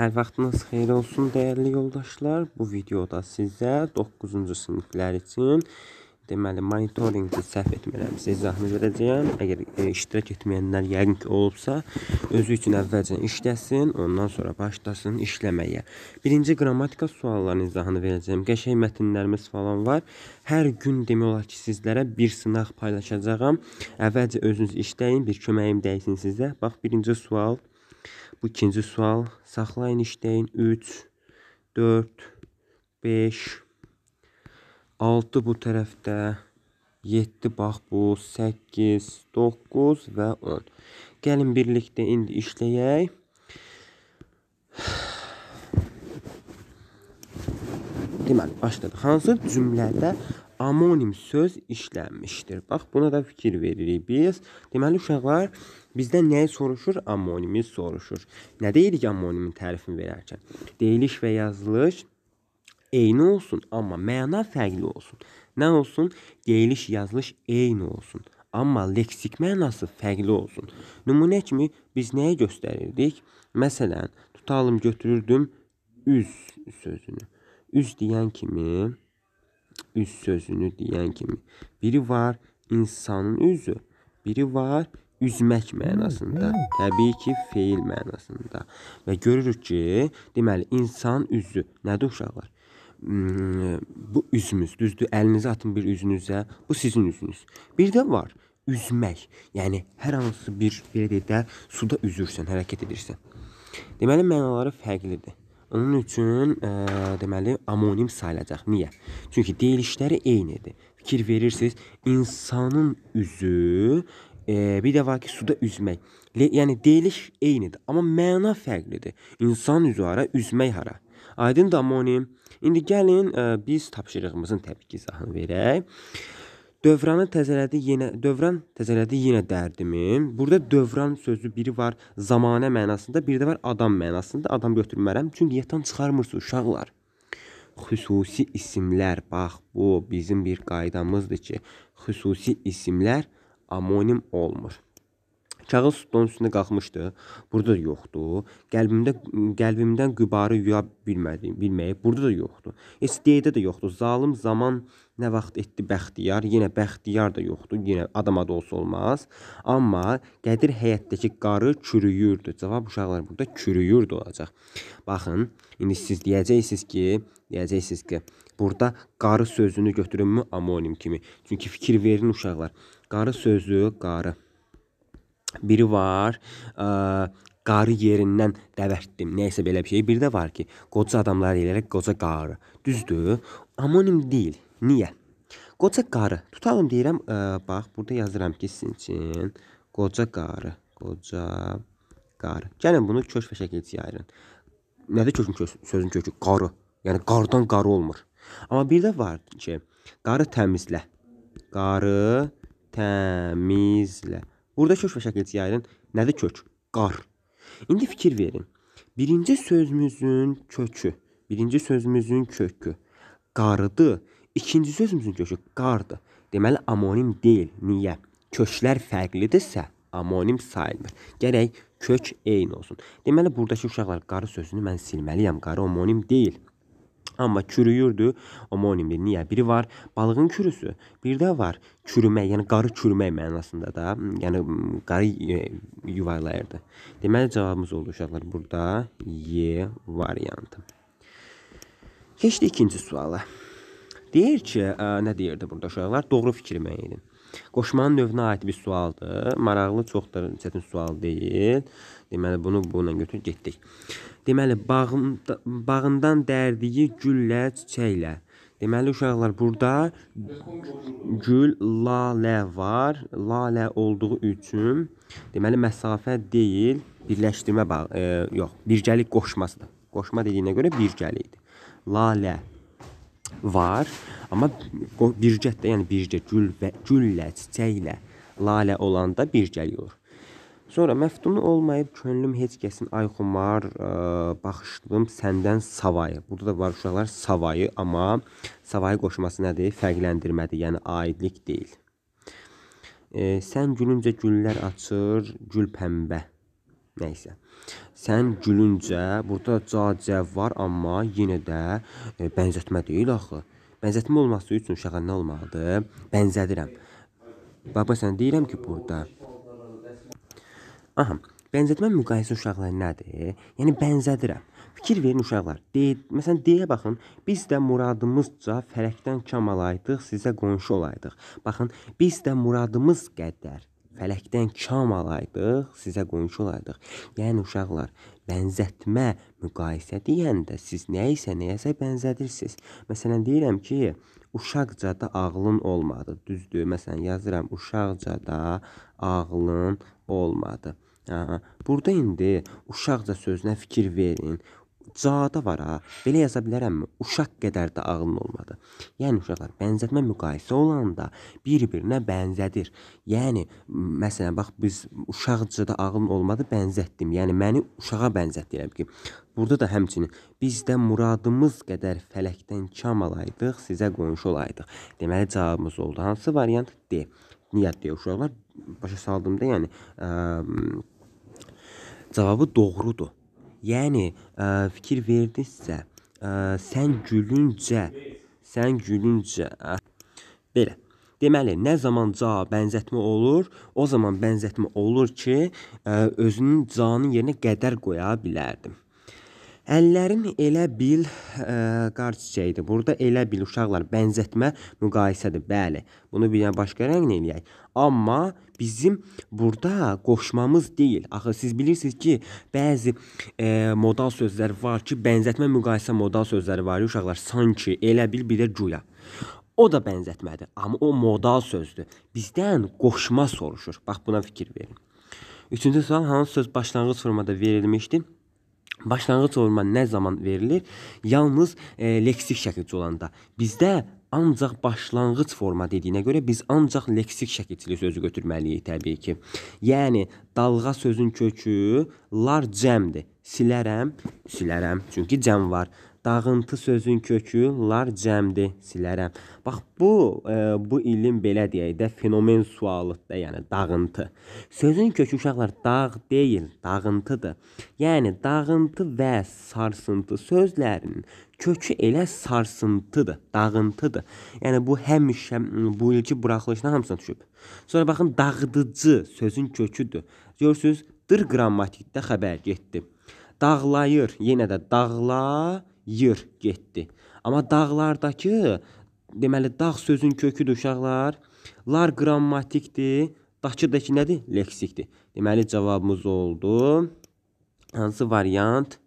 Hər vaxtınız xeyir olsun dəyərli yoldaşlar. Bu videoda sizə 9-cu siniflər üçün deməli monitorinqi səhv etmirəmsə izahını verəcəyəm. Əgər e, iştirak etməyənlər yəqin ki olubsa, özü üçün əvvəlcə işləsin, ondan sonra başlasın işləməyə. Birinci qrammatika suallarının izahını verəcəyəm. Qəşəng mətnlərimiz falan var. Hər gün demək olar ki sizlərə bir sınaq paylaşacağam. Əvvəlcə özünüz işləyin, bir köməyim dəysin sizə. Bax birinci sual Bu ikinci sual. Saxlayın işləyin. 3, 4, 5, 6 bu tərəfdə, 7 bax bu, 8, 9 və 10. Gəlin birlikdə indi işləyək. Deməli, başladı. Hansı cümlədə amonim söz işlənmişdir. Bax buna da fikir veririk biz. Deməli uşaqlar bizdən nəyi soruşur? Amonimi soruşur. Nə deyirik amonimin tərifini verərkən? Deyiliş və yazılış eyni olsun, amma məna fərqli olsun. Nə olsun? Deyiliş, yazılış eyni olsun, amma leksik mənası fərqli olsun. Nümunə kimi biz nəyi göstərirdik? Məsələn, tutalım götürürdüm üz sözünü. Üz deyən kimi üz sözünü deyən kimi. Biri var insanın üzü, biri var üzmək mənasında, təbii ki, feil mənasında. Və görürük ki, deməli insan üzü nədir uşaqlar? Hmm, bu üzümüz, düzdür? Əlinizi atın bir üzünüzə. Bu sizin üzünüz. Bir də var üzmək. Yəni hər hansı bir belə deyək də suda üzürsən, hərəkət edirsən. Deməli mənaları fərqlidir. Onun üçün ə, e, deməli amonim sayılacaq. Niyə? Çünki deyilişləri eynidir. Fikir verirsiniz, insanın üzü e, bir də var ki, suda üzmək. Le, yəni deyiliş eynidir, amma məna fərqlidir. İnsan üzü hara, üzmək hara. Aydındır amonim. İndi gəlin ə, e, biz tapşırığımızın təbii ki, izahını verək. Dövranı təzələdi yenə, dövran təzələdi yenə dərdimi? Burada dövran sözü biri var zamanə mənasında, bir də var adam mənasında. Adam götürmərəm, çünki yaddan çıxarmırsınız uşaqlar. Xüsusi isimlər, bax bu bizim bir qaydamızdır ki, xüsusi isimlər amonim olmur. Kağız stolun üstünə qalxmışdı, burada da yoxdu. Qəlbimdə qəlbimdən qübarı yuya bilmədim, bilməyib. Burada da yoxdu. SDD-də də yoxdu. Zalım zaman nə vaxt etdi bəxtiyar, yenə bəxtiyar da yoxdu. Yenə adam adı olsa olmaz. Amma Qədir həyətdəki qarı çürüyürdü. Cavab uşaqlar burada çürüyürdü olacaq. Baxın, indi siz deyəcəksiniz ki, deyəcəksiniz ki, burada qarı sözünü götürünmü amonim kimi. Çünki fikir verin uşaqlar. Qarı sözü, qarı Biri var, e, qarı yerindən dəvərtdim. Nəsə belə bir şey. Bir də var ki, qoca adamlar eləyərək qoca qarı. Düzdür? Amonim deyil. Niyə? Qoca qarı. Tutalım deyirəm, ə, e, bax, burada yazıram ki, sizin üçün qoca qarı, qoca qarı. Gəlin bunu kök və şəkilçi ayırın. Nədir kökün kök? Sözün kökü qarı. Yəni qardan qarı olmur. Amma bir də var ki, qarı təmizlə. Qarı təmizlə. Burada kök və şəkil yayırın. Nədir kök? Qar. İndi fikir verin. Birinci sözümüzün kökü, birinci sözümüzün kökü qarıdır. İkinci sözümüzün kökü qardır. Deməli amonim deyil. Niyə? Köklər fərqlidirsə amonim sayılmır. Gərək kök eyni olsun. Deməli buradakı uşaqlar qarı sözünü mən silməliyəm. Qarı amonim deyil. Amma çürüyürdü. O monimdir. Niyə? Biri var balığın kürüsü, bir də var çürümək, yəni qarı çürümək mənasında da, yəni qarı e, yuvarlayırdı. Deməli cavabımız oldu uşaqlar burada Y variantı. Keçdi ikinci suala. Deyir ki, ə, e, nə deyirdi burada uşaqlar? Doğru fikirmə idi. Qoşmanın növünə aid bir sualdır. Maraqlı, çox da çətin sual deyil. Deməli, bunu bununla götürüb getdik. Deməli, bağında, bağından dərdiyi güllə, çiçəklə. Deməli, uşaqlar, burada gül, lalə var. Lalə olduğu üçün, deməli, məsafə deyil, birləşdirmə, bağ, e, yox, birgəlik qoşmasıdır. Qoşma dediyinə görə birgəlikdir. Lalə var, amma bircətdə, yəni bircə gül və güllə, çiçəklə lalə olanda bircə olur. Sonra məftunu olmayıb könlüm heç kəsin ayxumar ə, e, baxışdım səndən savayı. Burada da var uşaqlar savayı, amma savayı qoşması nədir? Fərqləndirmədir, yəni aidlik deyil. E, sən gülüncə güllər açır, gül pəmbə. Nə isə. Sən gülüncə burda ca-cəv var, amma yenə də e, bənzətmə deyil axı. Bənzətmə olması üçün uşağa nə olmalıdır? Bənzədirəm. Bax məsələn deyirəm ki, burada. Aha, bənzətmə müqayisə uşaqlar nədir? Yəni bənzədirəm. Fikir verin uşaqlar. De, məsələn deyə baxın, biz də muradımızca fərəkdən kam alaydıq, sizə qonşu olaydıq. Baxın, biz də muradımız qədər fələkdən kam alaydıq, sizə qonşu olaydıq. Yəni uşaqlar, bənzətmə, müqayisə deyəndə siz nəyisə nəyəsə bənzədirsiniz. Məsələn deyirəm ki, uşaqcada ağlın olmadı. Düzdür? Məsələn yazıram uşaqcada ağlın olmadı. Hə, burada indi uşaqca sözünə fikir verin. Cada var ha. Belə yaza bilərəmmi? Uşaq qədər də ağılın olmadı. Yəni uşaqlar bənzətmə müqayisə olanda bir-birinə bənzədir. Yəni məsələn bax biz uşaqcada ağılın olmadı bənzətdim. Yəni məni uşağa bənzət deyirəm ki. Burada da həmçinin biz də muradımız qədər fələkdən kam alaydıq, sizə qonşu olaydıq. Deməli cavabımız oldu. Hansı variant D? Niyyət deyə uşaqlar başa saldığımda yəni ə, cavabı doğrudur. Yəni fikir verdinizsə, e, sən gülüncə, sən gülüncə belə. Deməli, nə zaman ca bənzətmə olur, o zaman bənzətmə olur ki, e, özünün canın yerinə qədər qoya bilərdim. Əllərin elə bil e, qar çiçəyidir. Burada elə bil uşaqlar bənzətmə müqayisədir. Bəli, bunu bir dənə başqa rənglə eləyək. Amma bizim burada qoşmamız deyil. Axı siz bilirsiniz ki, bəzi e, modal sözlər var ki, bənzətmə müqayisə modal sözləri var ya uşaqlar, sanki, elə bil, bir də guya. O da bənzətmədir, amma o modal sözdür. Bizdən qoşma soruşur. Bax buna fikir verin. Üçüncü sual hansı söz başlanğıc formada verilmişdi? başlanğıc olma nə zaman verilir? Yalnız e, leksik şəkilçi olanda. Bizdə ancaq başlanğıc forma dediyinə görə biz ancaq leksik şəkilçili sözü götürməliyik təbii ki. Yəni dalğa sözün kökü lar cəmdir. Silərəm, silərəm, çünki cəm var dağıntı sözün kökü lar cəmdir silərəm. Bax bu e, bu ilin belə deyək də fenomen sualıdır da, yəni dağıntı. Sözün kökü uşaqlar dağ deyil, dağıntıdır. Yəni dağıntı və sarsıntı sözlərinin kökü elə sarsıntıdır, dağıntıdır. Yəni bu həmişə bu ilki buraxılışına hamısına düşüb. Sonra baxın dağıdıcı sözün köküdür. Görürsüz, dır qrammatikdə xəbər getdi. Dağlayır, yenə də dağla yır getdi. Amma dağlardakı deməli dağ sözün köküdür uşaqlar. Lar qrammatikdir. Dakıdakı nədir? Leksikdir. Deməli cavabımız oldu. Hansı variant?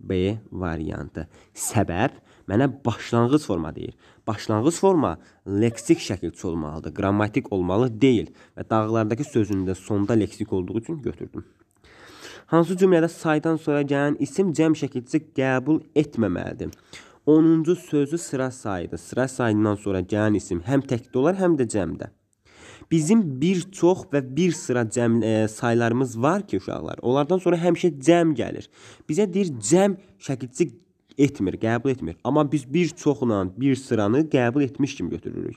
B variantı. Səbəb mənə başlanğıc forma deyir. Başlanğıc forma leksik şəkilçi olmalıdır, qrammatik olmalı deyil və dağlardakı sözündə sonda leksik olduğu üçün götürdüm. Hansı cümlədə saydan sonra gələn isim cəm şəkilcə qəbul etməməlidir. 10-cu sözü sıra sayıdır. Sıra sayından sonra gələn isim həm təkdə olar, həm də cəmdə. Bizim bir çox və bir sıra cəm e, saylarımız var ki, uşaqlar. Onlardan sonra həmişə cəm gəlir. Bizə deyir cəm şəkilcə etmir, qəbul etmir. Amma biz bir çoxla bir sıranı qəbul etmiş kimi götürürük.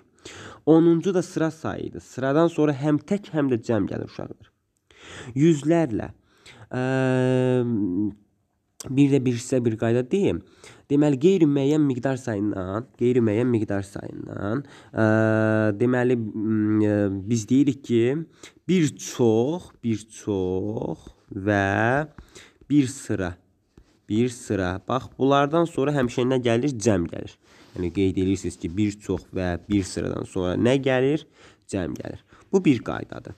10-cu da sıra sayı idi. Sıradan sonra həm tək, həm də cəm gəlir uşaqlar. Yüzlərlə, bir də bir sizə bir qayda deyim. Deməli qeyri-müəyyən miqdar sayından, qeyri-müəyyən miqdar sayından, ə, deməli ə, biz deyirik ki, bir çox, bir çox və bir sıra. Bir sıra. Bax, bunlardan sonra həmişə nə gəlir? Cəm gəlir. Yəni qeyd edirsiniz ki, bir çox və bir sıradan sonra nə gəlir? Cəm gəlir. Bu bir qaydadır.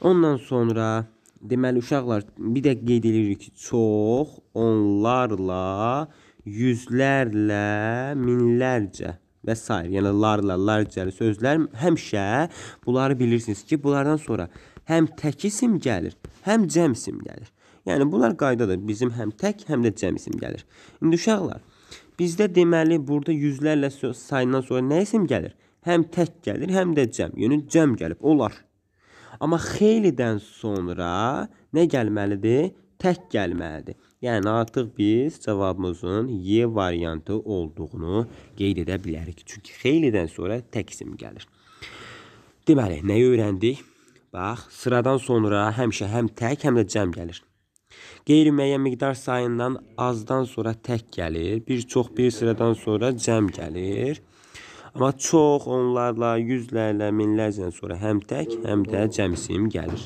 Ondan sonra Deməli uşaqlar bir də qeyd edirik ki, çox onlarla, yüzlərlə, minlərcə və s. Yəni larla, larcəli sözlər həmişə bunları bilirsiniz ki, bunlardan sonra həm tək isim gəlir, həm cəm isim gəlir. Yəni bunlar qaydadır. Bizim həm tək, həm də cəm isim gəlir. İndi uşaqlar, bizdə deməli burada yüzlərlə sayından sonra nə isim gəlir? Həm tək gəlir, həm də cəm. Yəni cəm gəlib. Olar. Amma xeylidən sonra nə gəlməlidir? Tək gəlməlidir. Yəni artıq biz cavabımızın Y variantı olduğunu qeyd edə bilərik. Çünki xeylidən sonra tək isim gəlir. Deməli, nəyi öyrəndik? Bax, sıradan sonra həmişə həm tək, həm də cəm gəlir. Qeyri-müəyyən miqdar sayından azdan sonra tək gəlir, bir çox bir sıradan sonra cəm gəlir. Amma çox onlarla, yüzlərlə, minlərlə sonra həm tək, həm də cəm isim gəlir.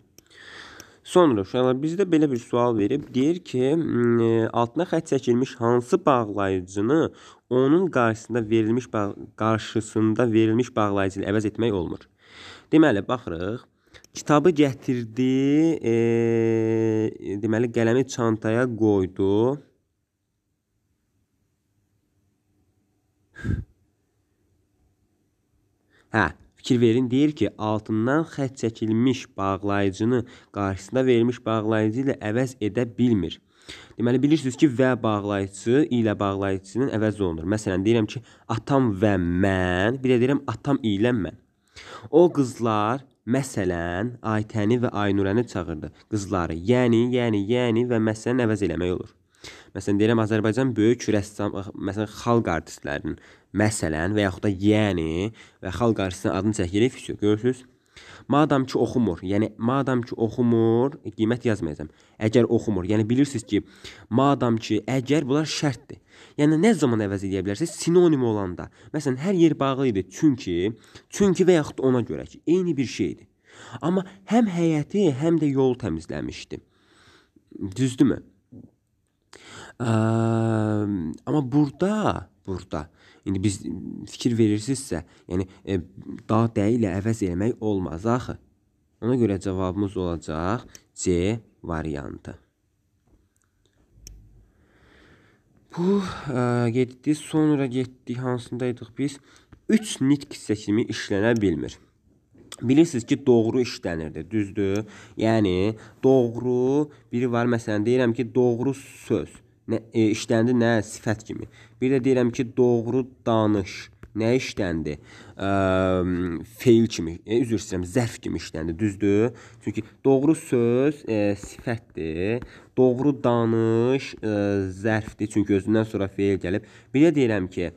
Sonra uşaqlar bizdə belə bir sual verib, deyir ki, hm, altına xətt çəkilmiş hansı bağlayıcını onun qarşısında verilmiş bağ qarşısında verilmiş bağlayıcı ilə əvəz etmək olmur. Deməli, baxırıq. Kitabı gətirdi, e, deməli qələmi çantaya qoydu. Hə, fikir verin, deyir ki, altından xətt çəkilmiş bağlayıcını qarşısında verilmiş bağlayıcı ilə əvəz edə bilmir. Deməli bilirsiniz ki, və bağlayıcısı ilə bağlayıcının əvəz olunur. Məsələn, deyirəm ki, atam və mən, bir də deyirəm atam ilə mən. O qızlar məsələn Aytəni və Aynurəni çağırdı. Qızları, yəni, yəni, yəni və məsələn əvəz eləmək olur. Məsələn deyirəm Azərbaycan böyük rəssam, məsələn xalq artistlərinin, məsələn və yaxud da yəni və xalq artistinin adını çəkirik, fisiyo, görürsüz? Madam ki oxumur, yəni madam ki oxumur, qiymət yazmayacam. Əgər oxumur, yəni bilirsiniz ki, madam ki, əgər bunlar şərtdir. Yəni nə zaman əvəz edə bilərsiniz? Sinonim olanda. Məsələn, hər yer bağlı idi, çünki, çünki və yaxud ona görə ki, eyni bir şeydir. Amma həm həyəti, həm də yolu təmizləmişdi. Düzdürmü? Amma burda, burda indi biz fikir verirsinizsə, yəni e, daha dəyi ilə əvəz eləmək olmaz axı. Ona görə cavabımız olacaq C variantı. Bu ə, getdi, sonra getdik, hansındaydıq biz? 3 nitq seçimi işlənə bilmir. Bilirsiniz ki, doğru işlənirdi, düzdür? Yəni doğru biri var, məsələn deyirəm ki, doğru söz nə, e, işləndi nə sifət kimi. Bir də deyirəm ki, doğru danış nə işləndi? E, feil kimi, e, üzr istəyirəm, zərf kimi işləndi, düzdür? Çünki doğru söz e, sifətdir, doğru danış e, zərfdir, çünki özündən sonra feil gəlib. Bir də deyirəm ki,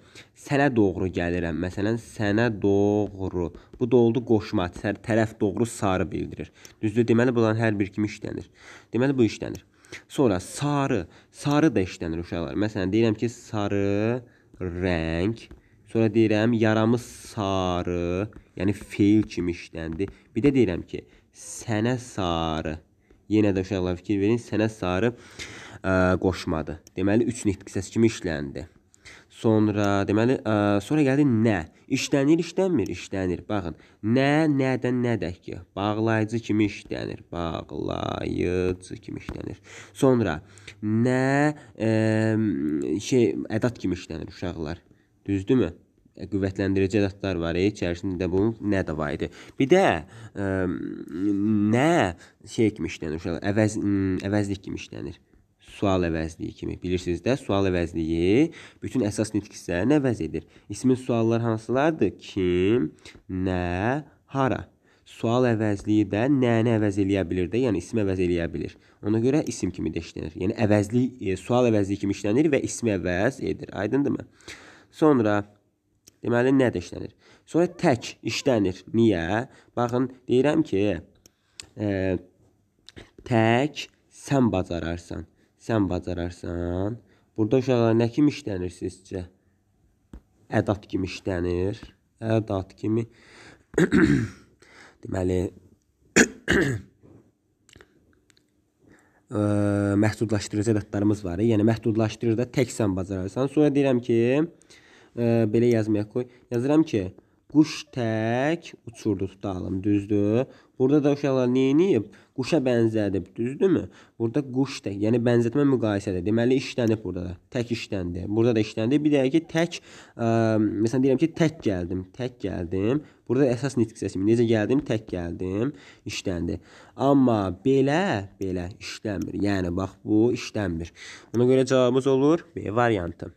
sənə doğru gəlirəm. Məsələn, sənə doğru. Bu da oldu qoşma, tərəf doğru sarı bildirir. Düzdür? Deməli bunların hər bir kimi işlənir. Deməli bu işlənir. Sonra sarı, sarı da işlənir uşaqlar. Məsələn deyirəm ki, sarı rəng. Sonra deyirəm yaramız sarı, yəni feil kimi işləndi. Bir də deyirəm ki, sənə sarı. Yenə də uşaqlar fikir verin, sənə sarı ə, qoşmadı. Deməli 3 nitq səs kimi işləndi. Sonra deməli, ə, sonra gəldi nə. İşlənir, işlənmir, işlənir. Baxın, nə nədən nədək ki, bağlayıcı kimi işlənir, bağlayıcı kimi işlənir. Sonra nə ə, şey ədad kimi işlənir uşaqlar. Düzdürmü? qüvvətləndirəcə ədatlar var, e, içərisində bunun nə də var idi. Bir də ə, nə şey kimi işlənir uşaqlar, əvəz əvəzlik kimi işlənir sual əvəzliyi kimi. Bilirsiniz də, sual əvəzliyi bütün əsas nitq hissələrini əvəz edir. İsmin sualları hansılardır? Kim, nə, hara? Sual əvəzliyi də nəni əvəz eləyə bilir də, yəni ismi əvəz eləyə bilir. Ona görə isim kimi də işlənir. Yəni əvəzli e, sual əvəzliyi kimi işlənir və ismi əvəz edir. Aydındırmı? Sonra deməli nə də işlənir? Sonra tək işlənir. Niyə? Baxın, deyirəm ki, e, tək sən bacararsan sən bacararsan. Burada uşaqlar nə kimi işlənir sizcə? Ədat kimi işlənir. Ədat kimi. Deməli ə, məhdudlaşdırıcı ədatlarımız var. Yəni məhdudlaşdırıcıda tək sən bacararsan. Sonra deyirəm ki, ə, belə yazmaya qoy. Yazıram ki, Quş tək uçurdu tutalım, düzdür? Burada da uşaqlar nə edib? Quşa bənzədib, düzdürmü? Burada quş tək, yəni bənzətmə müqayisədir. Deməli işlənib burada da. Tək işləndi. Burada da işləndi. Bir də ki, tək ə, məsələn deyirəm ki, tək gəldim, tək gəldim. Burada da əsas nitq səsim. Necə gəldim, tək gəldim, işləndi. Amma belə, belə işlənmir. Yəni bax bu işlənmir. Buna görə cavabımız olur B variantı.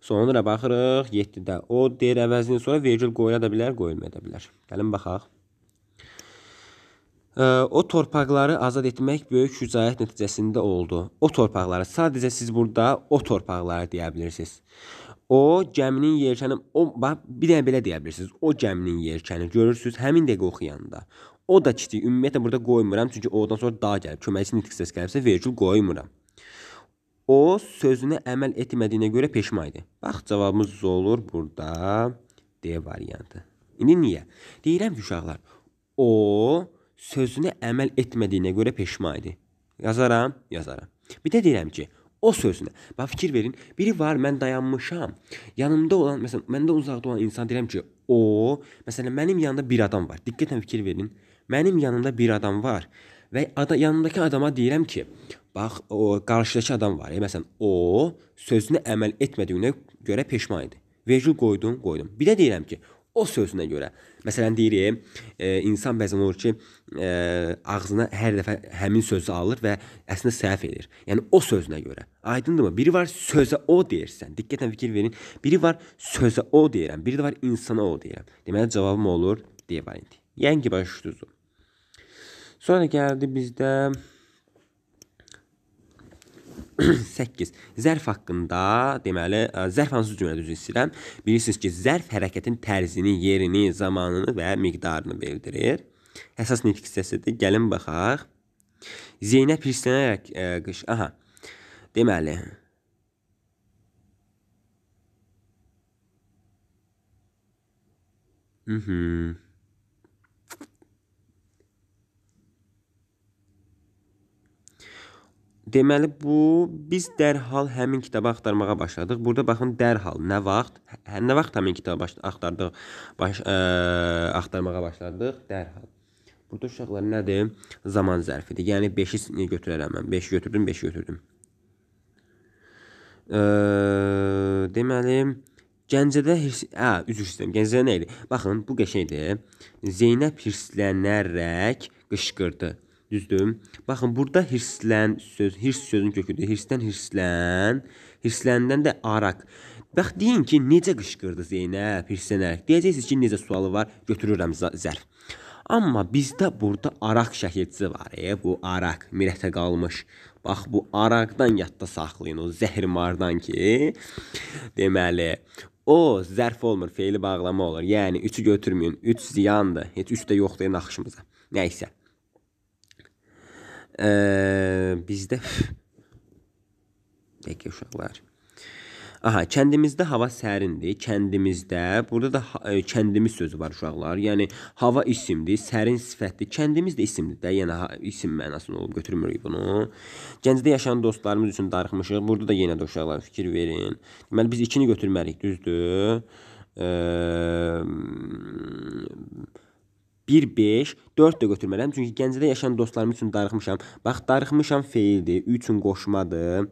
Sonra baxırıq 7-də. O deyir əvəzini sonra vergül qoyula da bilər, qoyulmaya da bilər. Gəlin baxaq. O torpaqları azad etmək böyük şücaət nəticəsində oldu. O torpaqları sadəcə siz burada o torpaqları deyə bilirsiniz. O gəminin yelkəni o bax bir dənə belə deyə bilirsiniz. O gəminin yelkəni görürsüz həmin dəqiqə oxuyanda. O da kiçik. Ümumiyyətlə burada qoymuram çünki oradan sonra daha gəlib köməkçi nitq səs gəlibsə vergül qoymuram. O sözünə əməl etmədiyinə görə peşman idi. Bax cavabımız olur burada D variantı. İndi niyə? Deyirəm ki, uşaqlar, o sözünə əməl etmədiyinə görə peşman idi. Yazaram, yazaram. Bir də deyirəm ki, o sözünə. Bax fikir verin. Biri var, mən dayanmışam. Yanımda olan, məsələn, məndə uzaqda olan insan deyirəm ki, o, məsələn, mənim yanımda bir adam var. Diqqətlə fikir verin. Mənim yanımda bir adam var. Və yanımdakı adama deyirəm ki, bax o qarşıdakı adam var, məsələn, o sözünə əməl etmədiyinə görə peşman idi. Vergül qoydum, qoydum. Bir də deyirəm ki, o sözünə görə. Məsələn deyirik, e, insan bəzən olur ki, e, ağzına hər dəfə həmin sözü alır və əslində səhv edir. Yəni o sözünə görə. Aydındırmı? Biri var sözə o deyirsən. Diqqətlə fikir verin. Biri var sözə o deyirəm, biri də var insana o deyirəm. Deməli cavabım olur D variantı. Yəni ki, başa düşdünüz. Sonra gəldi bizdə 8. Zərf haqqında, deməli, e, zərf hansı cümlə düz istəyirəm? Bilirsiniz ki, zərf hərəkətin tərzini, yerini, zamanını və miqdarını bildirir. Əsas nitq hissəsidir. Gəlin baxaq. Zeynəb hirslənərək e, qış, aha. Deməli, Mhm. Deməli bu biz dərhal həmin kitabı axtarmağa başladıq. Burada baxın dərhal nə vaxt, hə, nə vaxt həmin kitabı baş, axtardıq, baş, ə, axtarmağa başladıq dərhal. Burada uşaqlar nədir? Zaman zərfidir. Yəni 5-i götürərəm mən. 5 götürdüm, 5 götürdüm. Ə, deməli Gəncədə hirs, hə, üzr istəyirəm. Gəncədə nə idi? Baxın, bu qəşəngdir. Zeynəb hirslənərək qışqırdı. Düzdür? Baxın, burada hirslən söz, hirs sözün köküdür. Hirsdən hirslən, hirsləndən də araq. Bax deyin ki, necə qışqırdı Zeynəb hirslənərək. Deyəcəksiniz ki, necə sualı var, götürürəm zərf. Amma bizdə burada araq şəkilcisi var. E, bu araq mirətə qalmış. Bax bu araqdan yadda saxlayın o zəhirmardan ki. Deməli, o zərf olmur, feili bağlama olur. Yəni 3-ü götürməyin. 3 üç ziyandır. Heç 3 də yoxdur naxışımıza. Yəni, Nə isə. Ee, bizdə Peki uşaqlar. Aha, kəndimizdə hava sərindir. Kəndimizdə, burada da ə, e, kəndimiz sözü var uşaqlar. Yəni hava isimdir, sərin sifətdir. Kəndimiz də isimdir də, yəni ha, isim mənasını olub götürmürük bunu. Gəncədə yaşayan dostlarımız üçün darıxmışıq. Burada da yenə də uşaqlar fikir verin. Deməli biz 2-ni götürmərik, düzdür? Ə, 1-5, 4 də götürməliyəm. Çünki Gəncədə yaşayan dostlarım üçün darıxmışam. Bax, darıxmışam feildir, üçün qoşmadır.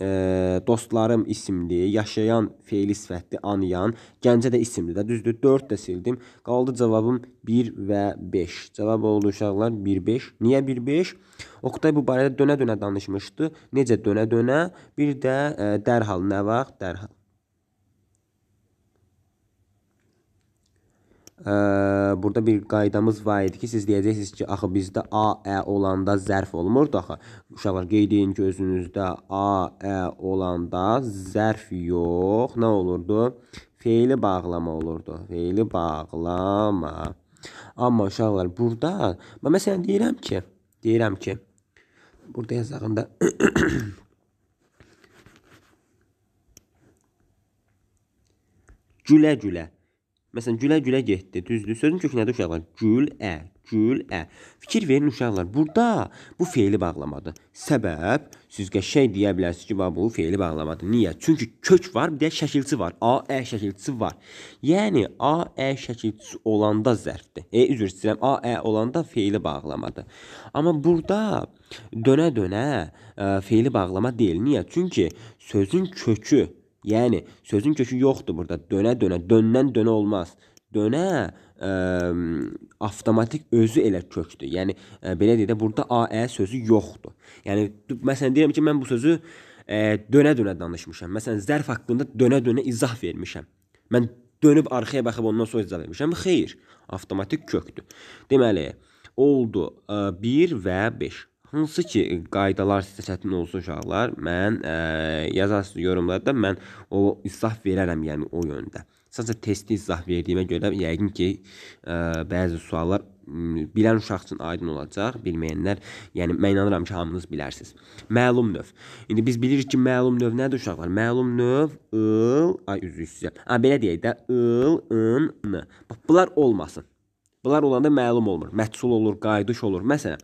E, dostlarım isimli, yaşayan feili sifətli, anıyan, Gəncə də isimli də, düzdür? 4 də sildim. Qaldı cavabım 1 və 5. Cavab oldu uşaqlar 1-5. Niyə 1-5? Oqtay bu barədə dönə-dönə danışmışdı. Necə dönə-dönə? Bir də e, dərhal nə vaxt? Dərhal. burada bir qaydamız var idi ki, siz deyəcəksiniz ki, axı bizdə A, Ə olanda zərf olmurdu axı. Uşaqlar qeyd edin ki, özünüzdə A, Ə olanda zərf yox, nə olurdu? Feili bağlama olurdu. Feili bağlama. Amma uşaqlar burada, mən məsələn deyirəm ki, deyirəm ki, burada yazağında gülə-gülə Məsələn, gülə-gülə getdi, düzdür? Sözün kökünədir uşaqlar. Gül-ə, gül-ə. Fikir verin uşaqlar. Burada bu feili bağlamadır. Səbəb siz qəşəng deyə bilərsiniz ki, bu feili bağlamadır. Niyə? Çünki kök var, bir də şəkilçi var. A-ə şəkilçisi var. Yəni a-ə şəkilçisi olanda zərfdir. E, üzr istəyirəm, a-ə olanda feili bağlamadır. Amma burada dönə-dönə feili bağlama deyil. Niyə? Çünki sözün kökü Yəni sözün kökü yoxdur burada. Dönə-dönə, döndən dönə olmaz. Dönə ə, e, avtomatik özü elə kökdür. Yəni ə, e, belə deyə də burada Aə e sözü yoxdur. Yəni məsələn deyirəm ki, mən bu sözü dönə-dönə danışmışam. Məsələn zərf haqqında dönə-dönə izah vermişəm. Mən dönüb arxaya baxıb ondan sonra izah vermişəm. Xeyr, avtomatik kökdür. Deməli, oldu 1 və 5 hansı ki qaydalar sizə çətin olsun uşaqlar, mən ə, e, yazarsınız yorumlarda, mən o izah verərəm, yəni o yöndə. Sadəcə testi izah verdiyimə görə yəqin ki, ə, e, bəzi suallar ə, bilən uşaq üçün aydın olacaq, bilməyənlər, yəni mən inanıram ki, hamınız bilərsiniz. Məlum növ. İndi biz bilirik ki, məlum növ nədir uşaqlar? Məlum növ ıl, ay üzr istəyirəm. Ha belə deyək də, ıl, ın, n. Bax bunlar olmasın. Bunlar olanda məlum olmur. Məhsul olur, qayıdış olur. Məsələn,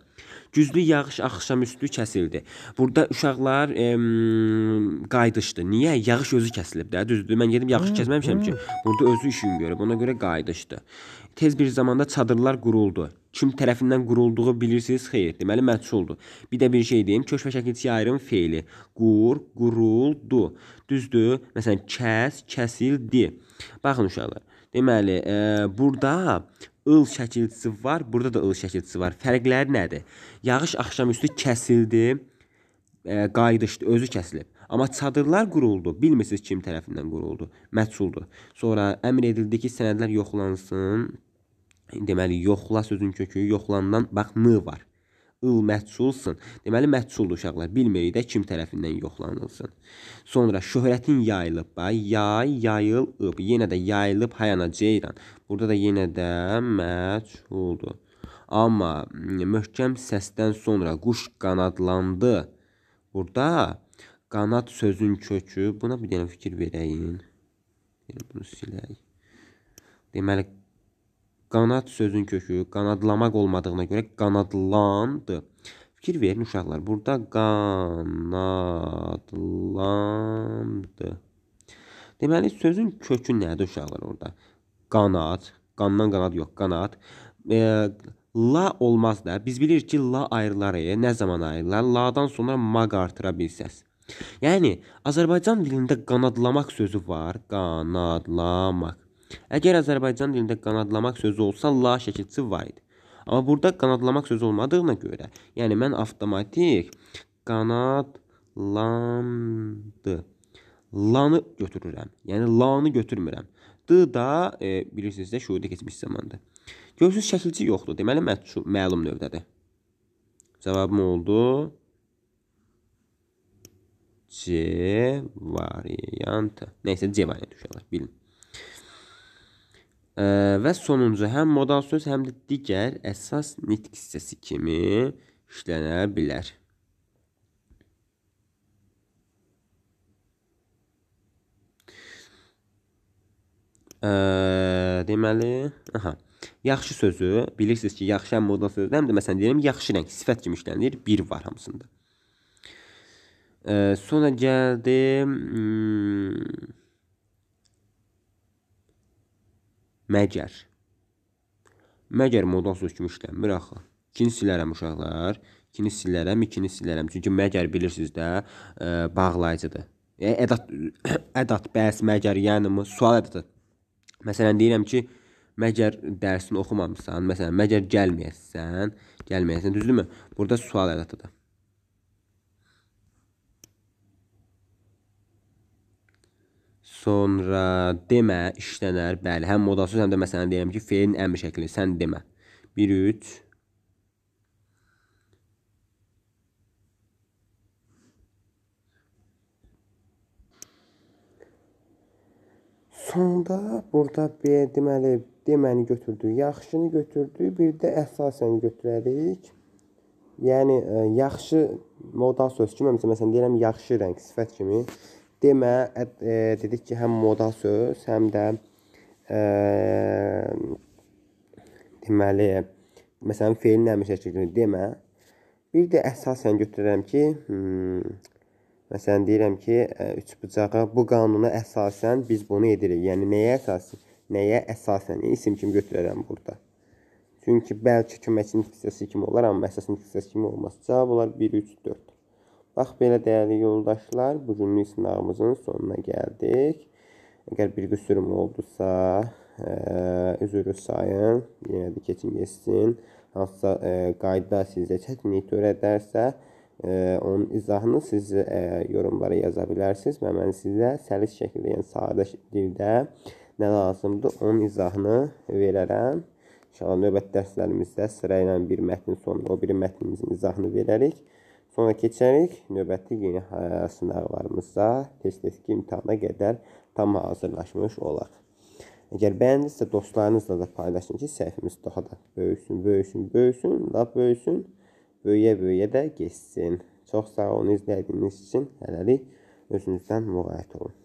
güclü yağış axşamüstü kəsildi. Burada uşaqlar e, qayıdışdı. Niyə? Yağış özü kəsilib də, düzdür? Mən gedim yağış kəsməmişəm ki. Burada özü işini görüb. Ona görə qayıdışdı. Tez bir zamanda çadırlar quruldu. Kim tərəfindən qurulduğu bilirsiniz, xeyr. Deməli məhsuldur. Bir də bir şey deyim, köşbə şəkilçi ayrım feili. Qur, quruldu. Düzdür? Məsələn, kəs, kəsildi. Baxın uşaqlar. Deməli, e, burada ıl şəkilçisi var, burada da ıl şəkilçisi var. Fərqləri nədir? Yağış axşamüstü kəsildi. E, qayıdışdı, özü kəsilib. Amma çadırlar quruldu. Bilmirsiniz kim tərəfindən quruldu. Məhsuldur. Sonra əmr edildi ki, sənədlər yoxlansın. Deməli, yoxla sözün kökü yoxlanılan bax n var il məhsulsun. Deməli məhsuldur uşaqlar. Bilmirik də kim tərəfindən yoxlanılsın. Sonra şöhrətin yayılıb. Bax, yay, yayılıb. Yenə də yayılıb hayana ceyran. Burada da yenə də məchuldur. Amma möhkəm səsdən sonra quş qanadlandı. Burada qanad sözün kökü. Buna bir dənə fikir verəyin. Yəni bunu silək. Deməli Qanad sözün kökü qanadlamaq olmadığına görə qanadlandı. Fikir verin uşaqlar. Burada qanadlandı. Deməli sözün kökü nədir uşaqlar orada? Qanad, qandan qanad yox, qanad. E, la olmaz da. Biz bilirik ki, la ayrılar, e, nə zaman ayrılar? La-dan sonra maq artıra bilsəz. Yəni Azərbaycan dilində qanadlamaq sözü var. Qanadlamaq. Əgər Azərbaycan dilində qanadlamaq sözü olsa, la şəkilçisi var idi. Amma burada qanadlamaq sözü olmadığına görə, yəni mən avtomatik qanadlandı. Lanı götürürəm. Yəni lanı götürmürəm. D da e, bilirsiniz də şuurda keçmiş zamandır. Görürsüz şəkilçi yoxdur. Deməli məçhul məlum növdədir. Cavabım oldu C variantı. Nəysə C variantı uşaqlar bilin və sonuncu həm modal söz, həm də digər əsas nitq hissəsi kimi işlənə bilər. Ə, deməli, aha. Yaxşı sözü bilirsiniz ki, yaxşı həm modal sözdür, həm də məsələn deyirəm, yaxşı rəng sifət kimi işlənilir, 1 var hamısında. Ə, sonra gəldi hmm, Məgər. Məgər modalsız kimi işlənmir axı. İkini silərəm uşaqlar. İkini silərəm, ikini silərəm. Çünki məgər bilirsiniz də ə, e, bağlayıcıdır. Yəni e, ədat ədat bəs məgər yəni sual ədatıdır. Məsələn deyirəm ki, məgər dərsini oxumamısan, məsələn, məgər gəlməyəsən, gəlməyəsən, düzdürmü? Burada sual ədatıdır. Sonra demə işlənər. Bəli, həm modal söz, həm də məsələn deyirəm ki, feilin əmr şəkli. Sən demə. 1 3 Sonda burada B deməli deməni götürdük, yaxşını götürdük, bir də əsasən götürərik. Yəni ə, e, yaxşı modal söz kimi, məsələn deyirəm yaxşı rəng sifət kimi demə ə, e, dedik ki, həm modal söz, həm də ə, e, deməli məsələn feilin əmr şəklini demə. Bir də əsasən götürürəm ki, hmm, məsələn deyirəm ki, e, üç bucağı bu qanuna əsasən biz bunu edirik. Yəni nəyə əsasən? Nəyə əsasən? Yəni, isim kimi götürərəm burada. Çünki bəlkə köməkçinin funksiyası kimi olar, amma əsasən funksiyası kimi olmaz. Cavab olar 1 3 4. Bax belə dəyərli yoldaşlar, bu günlük sınağımızın sonuna gəldik. Əgər bir qüsurum oldusa, ə, e, üzrü sayın, yenə də keçin geçsin. Hansısa ə, e, qayda sizə çətinlik törədərsə, ə, e, onun izahını siz ə, yorumlara yaza bilərsiniz və mən sizə səlis şəkildə, yəni sadə dildə nə lazımdır, onun izahını verərəm. İnşallah növbəti dərslərimizdə sırayla bir mətnin sonunda o bir mətnimizin izahını verərik. Sonra keçərik növbəti yeni sınaqlarımızda tez-tezki imtahana qədər tam hazırlaşmış olaq. Əgər bəyəndisə dostlarınızla da paylaşın ki, səhifimiz daha da böyüsün, böyüsün, böyüsün, lap böyüsün, böyüyə-böyüyə də geçsin. Çox sağ olun izlədiyiniz üçün hələlik özünüzdən müğayət olun.